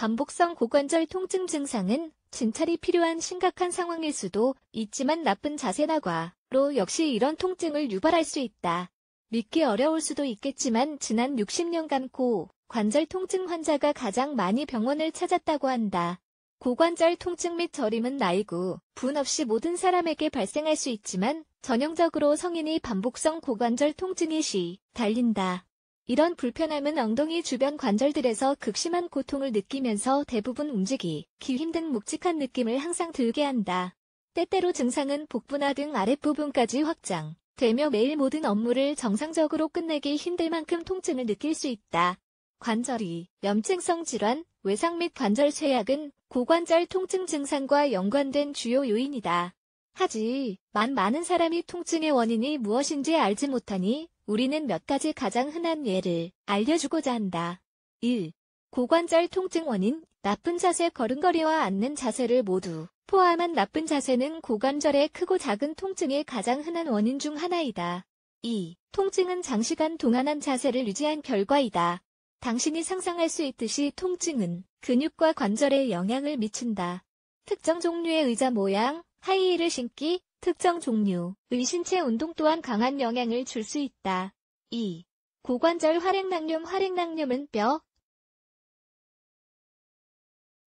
반복성 고관절 통증 증상은 진찰이 필요한 심각한 상황일 수도 있지만 나쁜 자세나 과로 역시 이런 통증을 유발할 수 있다. 믿기 어려울 수도 있겠지만 지난 60년간 고 관절 통증 환자가 가장 많이 병원을 찾았다고 한다. 고관절 통증 및 저림은 나이구, 분 없이 모든 사람에게 발생할 수 있지만 전형적으로 성인이 반복성 고관절 통증에 시 달린다. 이런 불편함은 엉덩이 주변 관절들에서 극심한 고통을 느끼면서 대부분 움직이기 힘든 묵직한 느낌을 항상 들게 한다. 때때로 증상은 복부나 등 아랫부분까지 확장, 되며 매일 모든 업무를 정상적으로 끝내기 힘들 만큼 통증을 느낄 수 있다. 관절이 염증성 질환, 외상 및 관절 쇠약은 고관절 통증 증상과 연관된 주요 요인이다. 하지, 만 많은 사람이 통증의 원인이 무엇인지 알지 못하니 우리는 몇 가지 가장 흔한 예를 알려주고자 한다. 1. 고관절 통증 원인, 나쁜 자세 걸음걸이와 앉는 자세를 모두 포함한 나쁜 자세는 고관절의 크고 작은 통증의 가장 흔한 원인 중 하나이다. 2. 통증은 장시간 동안한 자세를 유지한 결과이다. 당신이 상상할 수 있듯이 통증은 근육과 관절에 영향을 미친다. 특정 종류의 의자 모양, 하이힐을 신기, 특정 종류의 신체 운동 또한 강한 영향을 줄 수 있다. 2. 고관절 활액낭염활액낭염은 뼈,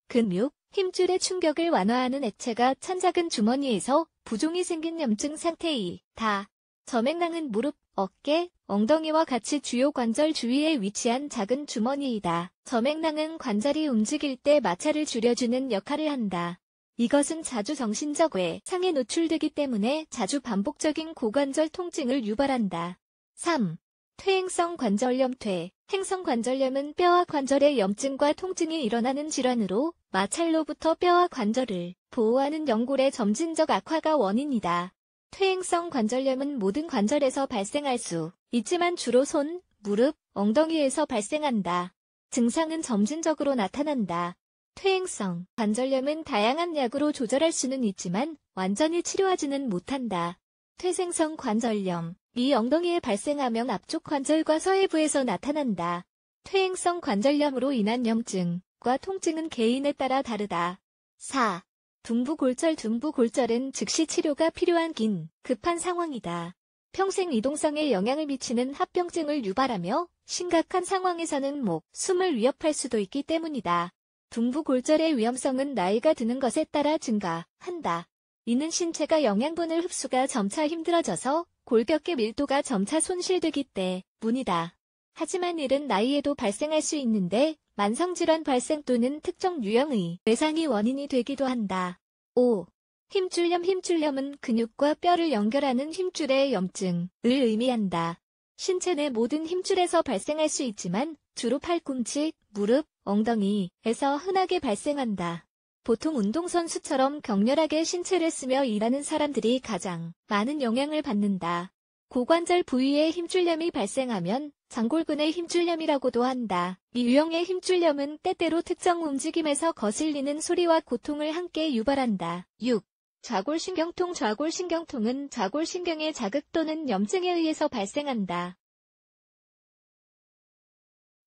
근육, 힘줄의 충격을 완화하는 액체가 찬 작은 주머니에서 부종이 생긴 염증 상태이다. 점액낭은 무릎, 어깨, 엉덩이와 같이 주요 관절 주위에 위치한 작은 주머니이다. 점액낭은 관절이 움직일 때 마찰을 줄여주는 역할을 한다. 이것은 자주 정신적 외상에 노출되기 때문에 자주 반복적인 고관절 통증을 유발한다. 3. 퇴행성 관절염 퇴. 행성 관절염은 뼈와 관절의 염증과 통증이 일어나는 질환으로 마찰로부터 뼈와 관절을 보호하는 연골의 점진적 악화가 원인이다. 퇴행성 관절염은 모든 관절에서 발생할 수 있지만 주로 손, 무릎, 엉덩이에서 발생한다. 증상은 점진적으로 나타난다. 퇴행성 관절염은 다양한 약으로 조절할 수는 있지만 완전히 치료하지는 못한다. 퇴생성 관절염 이 엉덩이에 발생하면 앞쪽 관절과 서해부에서 나타난다. 퇴행성 관절염으로 인한 염증과 통증은 개인에 따라 다르다. 4. 둥부골절 둥부골절은 즉시 치료가 필요한 긴 급한 상황이다. 평생 이동성에 영향을 미치는 합병증을 유발하며 심각한 상황에서는 목, 숨을 위협할 수도 있기 때문이다. 둥부 골절의 위험성은 나이가 드는 것에 따라 증가한다. 이는 신체가 영양분을 흡수가 점차 힘들어져서 골격계 밀도가 점차 손실되기 때문이다. 하지만 이은 나이에도 발생할 수 있는데 만성질환 발생 또는 특정 유형의 외상이 원인이 되기도 한다. 5. 힘줄염 힘줄염은 근육과 뼈를 연결하는 힘줄의 염증을 의미한다. 신체 내 모든 힘줄에서 발생할 수 있지만 주로 팔꿈치, 무릎, 엉덩이에서 흔하게 발생한다. 보통 운동선수처럼 격렬하게 신체를 쓰며 일하는 사람들이 가장 많은 영향을 받는다. 고관절 부위에 힘줄염이 발생하면 장골근의 힘줄염이라고도 한다. 이 유형의 힘줄염은 때때로 특정 움직임에서 거슬리는 소리와 고통을 함께 유발한다. 6. 좌골신경통 좌골신경통은 좌골신경의 자극 또는 염증에 의해서 발생한다.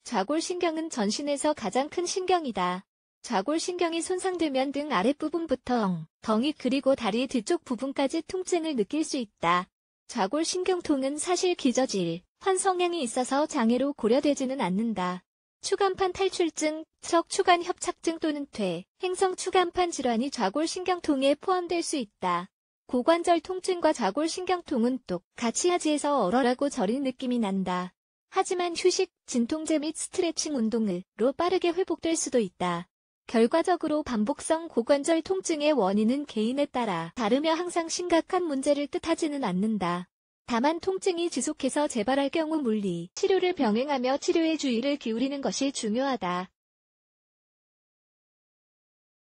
좌골신경은 전신에서 가장 큰 신경이다. 좌골신경이 손상되면 등 아랫부분부터 엉, 덩이 그리고 다리 뒤쪽 부분까지 통증을 느낄 수 있다. 좌골신경통은 사실 기저질, 환성향이 있어서 장애로 고려되지는 않는다. 추간판 탈출증, 척 추간 협착증 또는 퇴, 행성 추간판 질환이 좌골신경통에 포함될 수 있다. 고관절 통증과 좌골신경통은 똑같이 하지에서 얼얼하고 저린 느낌이 난다. 하지만 휴식, 진통제 및 스트레칭 운동으로 빠르게 회복될 수도 있다. 결과적으로 반복성 고관절 통증의 원인은 개인에 따라 다르며 항상 심각한 문제를 뜻하지는 않는다. 다만 통증이 지속해서 재발할 경우 물리, 치료를 병행하며 치료에 주의를 기울이는 것이 중요하다.